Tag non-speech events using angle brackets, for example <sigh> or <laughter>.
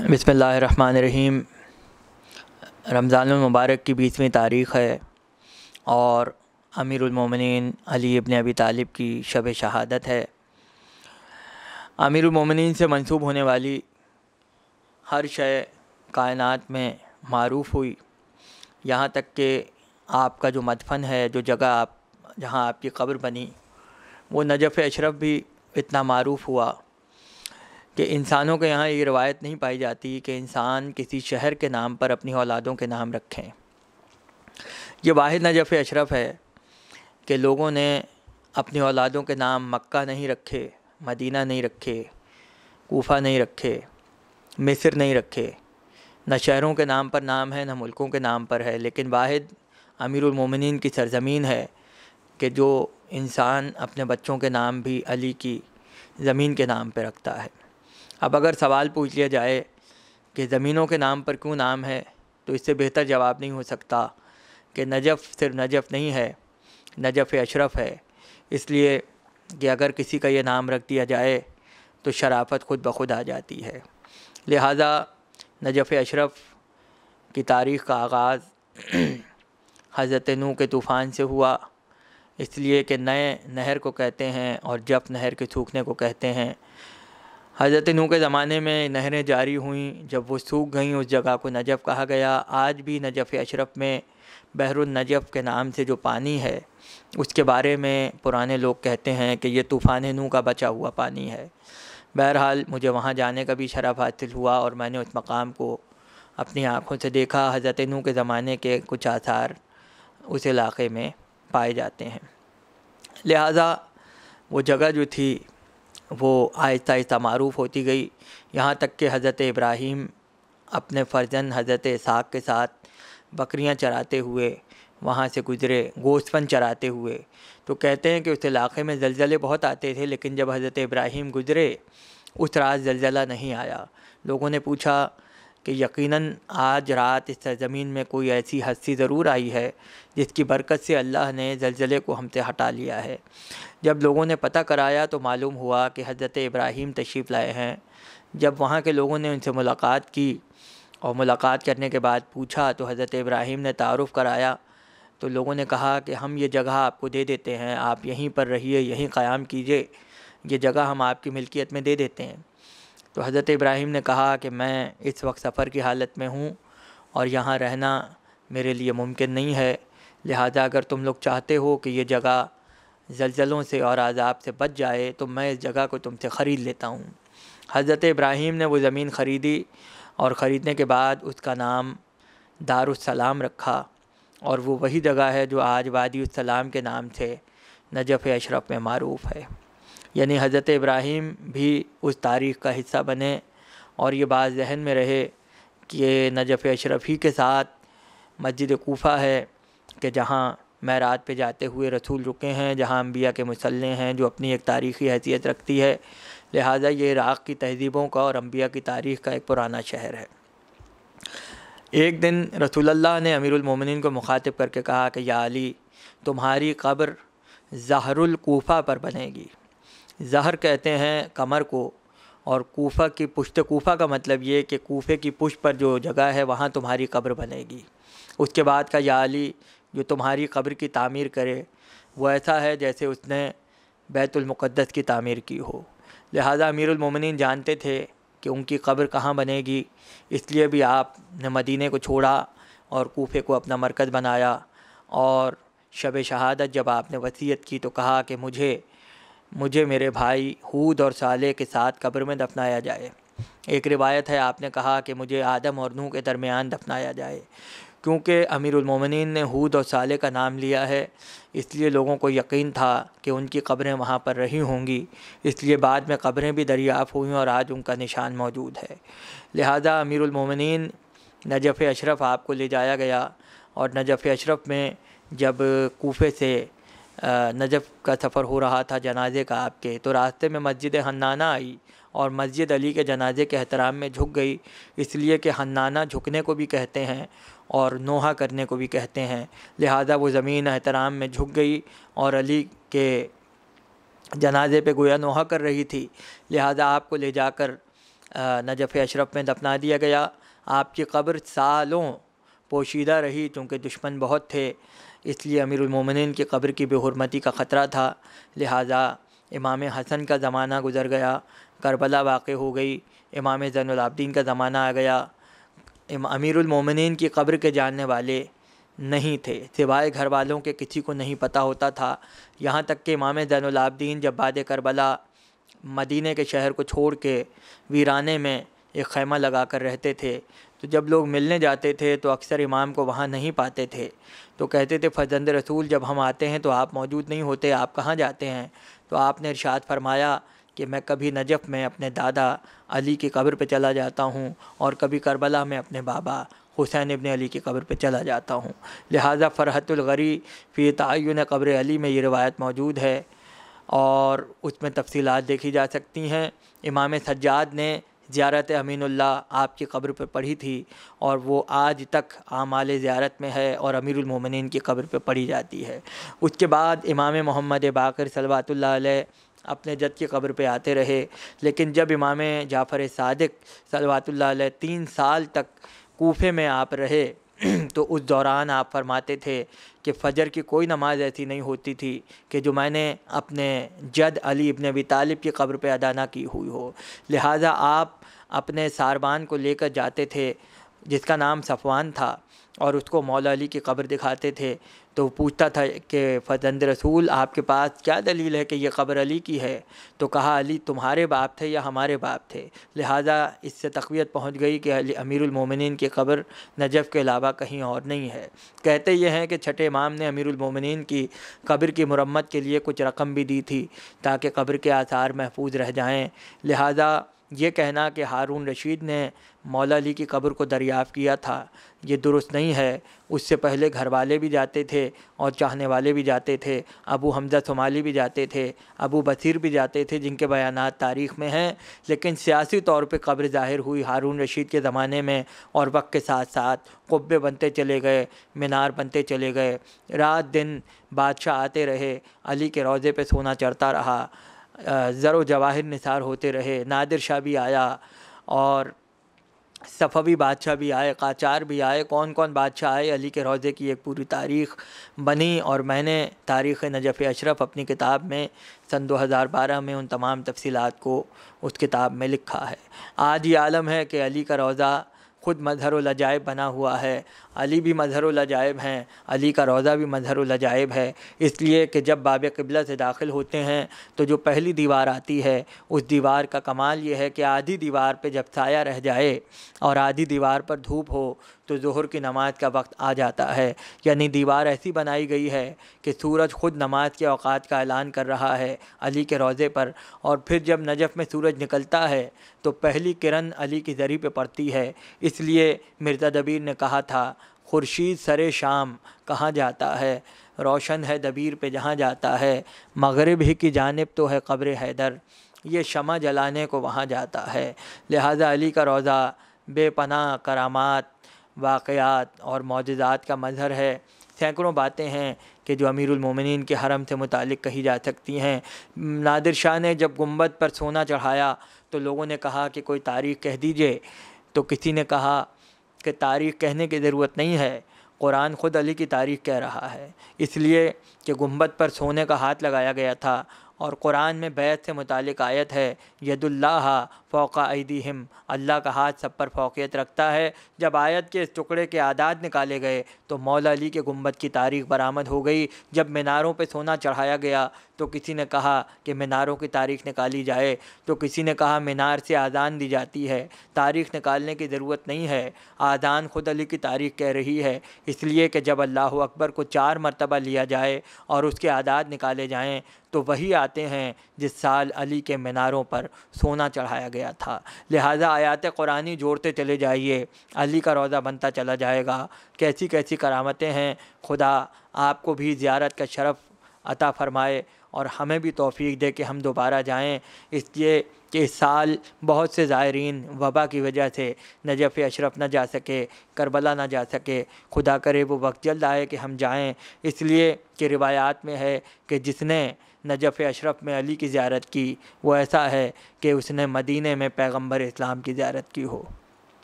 बसमीम रमज़ानमबारक की बीसवीं तारीख़ है और अमीरमिन अली इबन अबी तालिब की शब शहादत है अमीरमिन से मंसूब होने वाली हर शय कायनात में मरूफ हुई यहाँ तक कि आपका जो मदफन है जो जगह आप जहाँ आपकी कब्र बनी वो नजफ़ अशरफ भी इतना मरूफ हुआ कि इंसानों के यहाँ ये रवायत नहीं पाई जाती कि इंसान किसी शहर के नाम पर अपनी औलादों के नाम रखें ये वाद नजफ़ अशरफ है कि लोगों ने अपनी औलादों के नाम मक्का नहीं रखे मदीना नहीं रखे कोफा नहीं रखे मिस्र नहीं रखे न शहरों के नाम पर नाम है न मुल्कों के नाम पर है लेकिन वाद अमीरमिन की सरजमीन है कि जो इंसान अपने बच्चों के नाम भी अली की ज़मीन के नाम पर रखता है अब अगर सवाल पूछ लिया जाए कि ज़मीनों के नाम पर क्यों नाम है तो इससे बेहतर जवाब नहीं हो सकता कि नजफ़ सिर्फ नजफ़ नहीं है नजफ़ अशरफ है इसलिए कि अगर किसी का ये नाम रख दिया जाए तो शराफत खुद ब खुद आ जाती है लिहाजा नजफ़ अशरफ की तारीख़ का आगाज़ <clears throat> हज़रत नू के तूफ़ान से हुआ इसलिए कि नए नहर को कहते हैं और जफ नहर के सूखने को कहते हैं हज़रत नू के ज़माने में नहरें जारी हुईं जब वो सूख गईं उस जगह को नजफ़ कहा गया आज भी नजफ़ अशरफ में बहरुलनजफ़ के नाम से जो पानी है उसके बारे में पुराने लोग कहते हैं कि ये तूफ़ान नू का बचा हुआ पानी है बहरहाल मुझे वहाँ जाने का भी शरफ हासिल हुआ और मैंने उस मकाम को अपनी आँखों से देखा हज़रत नू के ज़माने के कुछ आसार उस इलाके में पाए जाते हैं लिहाजा वो जगह जो थी वो आहिस्ता आहिस्ता मरूफ़ होती गई यहाँ तक कि हज़रत इब्राहिम अपने फ़र्जन हज़रत साग के साथ बकरियाँ चराते हुए वहाँ से गुज़रे गोश्तपन चराते हुए तो कहते हैं कि उस इलाके में जलजले बहुत आते थे लेकिन जब हज़रत इब्राहिम गुज़रे उस रात जलजला नहीं आया लोगों ने पूछा कि यकीनन आज रात इस सरज़मीन में कोई ऐसी हस्ती ज़रूर आई है जिसकी बरकत से अल्लाह ने जलजले को हमसे हटा लिया है जब लोगों ने पता कराया तो मालूम हुआ कि हज़रत इब्राहिम तशीफ लाए हैं जब वहाँ के लोगों ने उनसे मुलाकात की और मुलाकात करने के बाद पूछा तो हज़रत इब्राहिम ने तारफ़ कराया तो लोगों ने कहा कि हम ये जगह आपको दे देते हैं आप यहीं पर रहिए यहीं क़्याम कीजिए ये जगह हम आपकी मिल्कियत में दे देते हैं तो हज़रत इब्राहिम ने कहा कि मैं इस वक्त सफ़र की हालत में हूँ और यहाँ रहना मेरे लिए मुमकिन नहीं है लिहाजा अगर तुम लोग चाहते हो कि ये जगह जलजलों से और आज़ाब से बच जाए तो मैं इस जगह को तुमसे ख़रीद लेता हूँ हज़रत इब्राहिम ने वो ज़मीन ख़रीदी और ख़रीदने के बाद उसका नाम दारुसलाम रखा और वो वही जगह है जो आज वादी सलाम के नाम से नजफ़ अशरफ में मरूफ़ है यानी हज़रत इब्राहिम भी उस तारीख़ का हिस्सा बने और ये बात जहन में रहे कि नजफ़ अशरफ़ी के साथ मस्जिद कोफ़ा है कि जहाँ मैरात पे जाते हुए रसूल रुके हैं जहाँ अम्बिया के मसल्ले हैं जो अपनी एक तारीख़ी हैसियत रखती है लिहाजा ये इराक़ की तहजीबों का और अम्बिया की तारीख़ का एक पुराना शहर है एक दिन रसूल्ला ने अमीरमिन को मुखातिब करके कहा कि या अली तुम्हारी कब्र जहरुलकूफा कोफ़ा पर बनेगी जहर कहते हैं कमर को और कोफा की पुश्त कोफा का मतलब ये कि कोफे की पुष्ट पर जो जगह है वहाँ तुम्हारी कब्र बनेगी उसके बाद का याली जो तुम्हारी कब्र की तामीर करे वो ऐसा है जैसे उसने बैतुलमक़दस की तामीर की हो लिहाजा अमीरमन जानते थे कि उनकी कब्र कहाँ बनेगी इसलिए भी आप ने मदीने को छोड़ा और कोफे को अपना मरकज़ बनाया और शब शहादत जब आपने वसीयत की तो कहा कि मुझे मुझे मेरे भाई हूद और साले के साथ कब्र में दफनाया जाए एक रिवायत है आपने कहा कि मुझे आदम और नूह के दरमियान दफनाया जाए क्योंकि अमीरमिन ने हूद और साले का नाम लिया है इसलिए लोगों को यकीन था कि उनकी कब्रें वहाँ पर रही होंगी इसलिए बाद में कब्रें भी दरियाफ़ हुई और आज उनका निशान मौजूद है लिहाजा अमीरमिन नजफ़ अशरफ़ आपको ले जाया गया और नजफ़ अशरफ़ में जब कोफे से नजफ़ का सफ़र हो रहा था जनाजे का आपके तो रास्ते में मस्जिद हन्नाना आई और मस्जिद अली के जनाजे के एहतराम में झुक गई इसलिए कि हन्नाना झुकने को भी कहते हैं और नोहा करने को भी कहते हैं लिहाजा वो ज़मीन एहतराम में झुक गई और अली के जनाजे पे गोया नोहा कर रही थी लिहाजा आपको ले जाकर नजफ़ अशरफ में दफना दिया गया आपकी कब्र सालों पोशीदा रही क्योंकि दुश्मन बहुत थे इसलिए अमीरमिन की कब्र की बेहरमती का ख़तरा था लिहाजा इमाम हसन का ज़माना गुजर गया करबला वाक़ हो गई इमाम जैनलाब्दीन का ज़माना आ गया अमीरमिन की कब्र के जानने वाले नहीं थे सिवाए घर वालों के किसी को नहीं पता होता था यहाँ तक कि इमाम जैनलाब्दीन जब बाद करबला मदीने के शहर को छोड़ के वीराने में एक खैमा लगा कर रहते थे तो जब लोग मिलने जाते थे तो अक्सर इमाम को वहाँ नहीं पाते थे तो कहते थे फजंद रसूल जब हम आते हैं तो आप मौजूद नहीं होते आप कहाँ जाते हैं तो आपने इरशाद फरमाया कि मैं कभी नजफ़ में अपने दादा अली की कब्र पर चला जाता हूँ और कभी करबला में अपने बाबा हुसैन इबन अली की कब्र पर चला जाता हूँ लिहाजा फ़रहतुलगरी फ़ी तयन कब्र अली में ये रवायत मौजूद है और उसमें तफसीत देखी जा सकती हैं इमाम सज्जाद ने ज़्यारत अमीनुल्ला आपकी कब्र पर पढ़ी थी और वो आज तक आमाल ज़्यारत में है और अमीरमिन की कब्र पर पढ़ी जाती है उसके बाद इमाम मोहम्मद बाकर सलवातुल्ला अपने जद की कब्र पे आते रहे लेकिन जब इमाम जाफ़र सदक सलवातुल्ला तीन साल तक कोफे में आप रहे तो उस दौरान आप फरमाते थे कि फ़जर की कोई नमाज ऐसी नहीं होती थी कि जो मैंने अपने जद अली इबन अबी तालिब की कब्र पे अदा ना की हुई हो लिहाजा आप अपने सारबान को लेकर जाते थे जिसका नाम सफ़वान था और उसको मौला अली की कब्र दिखाते थे तो पूछता था कि फजंद रसूल आपके पास क्या दलील है कि यह कब्र अली की है तो कहा अली तुम्हारे बाप थे या हमारे बाप थे लिहाजा इससे तकवीत पहुंच गई कि अली अमीरमिन की कब्र नजफ़ के अलावा कहीं और नहीं है कहते ये हैं कि छठे इमाम ने अमीरमिन की कब्र की मरम्मत के लिए कुछ रकम भी दी थी ताकि कब्र के आसार महफूज रह जाएँ लिहाजा ये कहना कि हारून रशीद ने मौला अली की कब्र को दरियाफ़ किया था ये दुरुस्त नहीं है उससे पहले घर वाले भी जाते थे और चाहने वाले भी जाते थे अबू हमजा शुमाली भी जाते थे अबू बसीर भी जाते थे जिनके बयान तारीख़ में हैं लेकिन सियासी तौर पर कब्र ज़ाहिर हुई हारून रशीद के ज़माने में और वक्त के साथ साथ कुब्बे बनते चले गए मीनार बनते चले गए रात दिन बादशाह आते रहे अली के रोज़े पर सोना चढ़ता रहा ज़र जवाहिर निसार होते रहे नादिर शाह भी आया और सफ़वी बादशाह भी आए काचार भी आए कौन कौन बादशाह आए अली के रोज़े की एक पूरी तारीख बनी और मैंने तारीख़ नजफ़ अशरफ अपनी किताब में सन 2012 में उन तमाम तफसीत को उस किताब में लिखा है आज ये आलम है कि अली का रोज़ा खुद लजायब बना हुआ है अली भी लजायब हैं अली का रोज़ा भी लजायब है इसलिए कि जब बाब कबला से दाखिल होते हैं तो जो पहली दीवार आती है उस दीवार का कमाल यह है कि आधी दीवार पर जब साया रह जाए और आधी दीवार पर धूप हो तो जहर की नमाज़ का वक्त आ जाता है यानी दीवार ऐसी बनाई गई है कि सूरज ख़ुद नमाज के अवात का ऐलान कर रहा है अली के रोज़े पर और फिर जब नजफ़ में सूरज निकलता है तो पहली किरण अली की ज़री पर पड़ती है इसलिए मिर्ज़ा दबीर ने कहा था खुर्शीद सरे शाम कहाँ जाता है रोशन है दबीर पे जहाँ जाता है मगरब ही की जानब तो है कब्र हैदर ये शमा जलाने को वहाँ जाता है लिहाजा अली का रोज़ा बेपना करामात वाकयात और मोजात का मज़हर है सैकड़ों बातें हैं कि जो अमीरमिन के हरम से मुतल कही जा सकती हैं नादिर शाह ने जब गुम्बद पर सोना चढ़ाया तो लोगों ने कहा कि कोई तारीख कह दीजिए तो किसी ने कहा कि तारीख कहने की ज़रूरत नहीं है कुरान ख़ुद अली की तारीख कह रहा है इसलिए कि गुम्बद पर सोने का हाथ लगाया गया था और कुरान में बैत से मुतल आयत है यदुल्ला फोका आईदी हिम अल्लाह का हाथ सब पर फ़ोकियत रखता है जब आयत के इस टुकड़े के आदाद निकाले गए तो मौला अली के गुम्बद की तारीख बरामद हो गई जब मीनारों पर सोना चढ़ाया गया तो किसी ने कहा कि मीनारों की तारीख निकाली जाए तो किसी ने कहा मीनार से आज़ान दी जाती है तारीख निकालने की ज़रूरत नहीं है आज़ान ख़ुद अली की तारीख कह रही है इसलिए कि जब अल्लाह अकबर को चार मरतबा लिया जाए और उसके आदाद निकाले जाएँ तो वही आते हैं जिस साल अली के मीनारों पर सोना चढ़ाया गया गया था लिहाजा आयात कुरानी जोड़ते चले जाइए अली का रोज़ा बनता चला जाएगा कैसी कैसी करामतें हैं खुदा आपको भी ज़्यारत का शरफ़ अता फ़रमाए और हमें भी तोफ़ी दे कि हम दोबारा जाएँ इसलिए कि इस साल बहुत से ज़ायरीन वबा की वजह से नजफ़ अशरफ ना जा सके करबला ना जा सके खुदा करे वो वक्त जल्द आए कि हम जाएँ इसलिए कि रिवायात में है कि जिसने नजफ़ अशरफ में अली की ज़्यारत की वो ऐसा है कि उसने मदीने में पैगंबर इस्लाम की ज़्यारत की हो